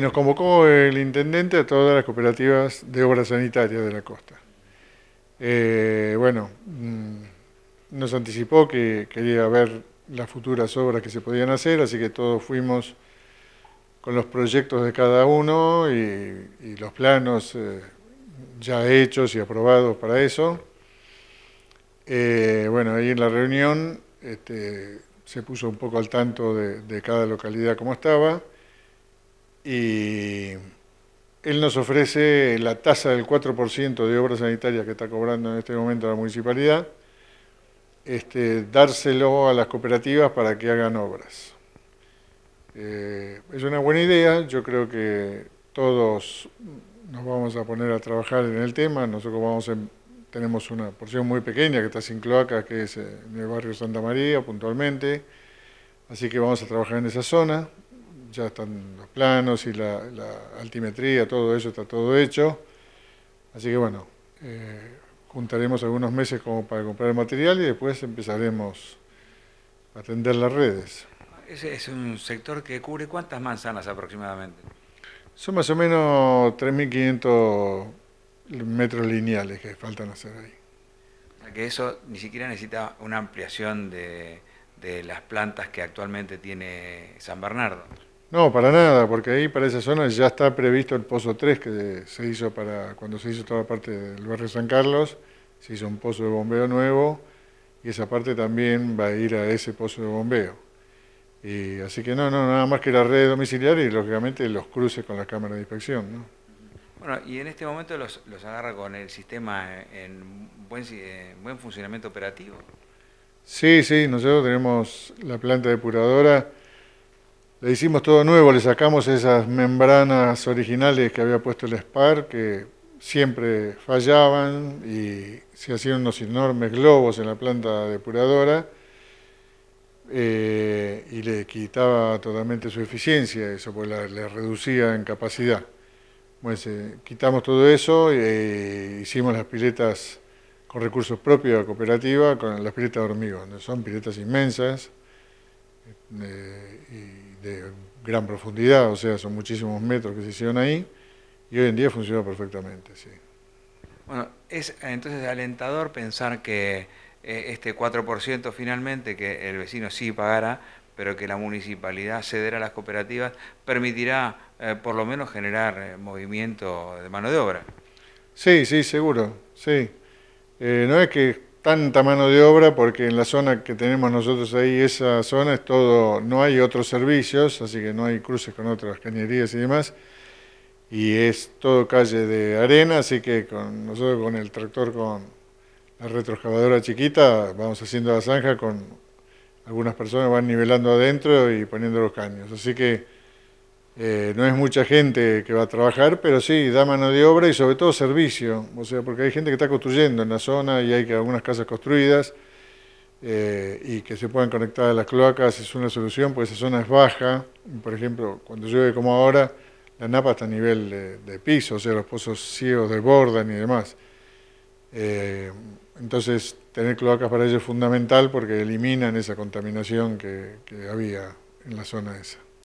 y nos convocó el intendente a todas las cooperativas de obras sanitarias de la costa. Eh, bueno, mm, nos anticipó que quería ver las futuras obras que se podían hacer, así que todos fuimos con los proyectos de cada uno y, los planos eh, ya hechos y aprobados para eso. Eh, bueno, ahí en la reunión este, se puso un poco al tanto de cada localidad como estaba y él nos ofrece la tasa del 4% de obras sanitarias que está cobrando en este momento la municipalidad, este, dárselo a las cooperativas para que hagan obras. Eh, es una buena idea, yo creo que todos nos vamos a poner a trabajar en el tema, nosotros vamos tenemos una porción muy pequeña que está sin cloacas, que es eh, en el barrio Santa María puntualmente, así que vamos a trabajar en esa zona, ya están los planos y la, altimetría, todo eso está todo hecho. Así que bueno, eh, juntaremos algunos meses como para comprar el material y después empezaremos a atender las redes. Ese es un sector que cubre cuántas manzanas aproximadamente. Son más o menos 3.500 metros lineales que faltan hacer ahí. O sea que eso ni siquiera necesita una ampliación de, de las plantas que actualmente tiene San Bernardo. No, para nada, porque ahí para esa zona ya está previsto el pozo 3 que se hizo para cuando se hizo toda la parte del barrio San Carlos, se hizo un pozo de bombeo nuevo y esa parte también va a ir a ese pozo de bombeo. Y así que no, no, nada más que la red domiciliaria y lógicamente los cruces con la cámara de inspección. ¿no? Bueno, y en este momento los, los agarra con el sistema en buen, en eh, buen funcionamiento operativo. Sí, sí, nosotros tenemos la planta depuradora le hicimos todo nuevo, le sacamos esas membranas originales que había puesto el SPAR, que siempre fallaban y se hacían unos enormes globos en la planta depuradora eh, y le quitaba totalmente su eficiencia, eso pues le reducía en capacidad. Pues quitamos todo eso, e hicimos las piletas con recursos propios de la cooperativa, con las piletas de hormigón, son piletas inmensas. Eh, de gran profundidad, o sea, son muchísimos metros que se hicieron ahí y hoy en día funciona perfectamente, sí. Bueno, es entonces alentador pensar que eh, este 4% finalmente, que el vecino sí pagará, pero que la municipalidad cederá a las cooperativas, permitirá eh, por lo menos generar eh, movimiento de mano de obra. Sí, sí, seguro, sí. no es que tanta mano de obra porque en la zona que tenemos nosotros ahí, esa zona es todo, no hay otros servicios, así que no hay cruces con otras cañerías y demás. Y es todo calle de arena, así que con, nosotros con el tractor, con la retroexcavadora chiquita, vamos haciendo la zanja con algunas personas, van nivelando adentro y poniendo los caños. Así que eh, no es mucha gente que va a trabajar, pero sí, da mano de obra y sobre todo servicio. O sea, porque hay gente que está construyendo en la zona y hay que, algunas casas construidas eh, y que se puedan conectar a las cloacas es una solución, porque esa zona es baja. Por ejemplo, cuando llueve como ahora, la napa está a nivel de, piso, o sea, los pozos ciegos desbordan y demás. Eh, entonces, tener cloacas para ellos es fundamental porque eliminan esa contaminación que había en la zona esa.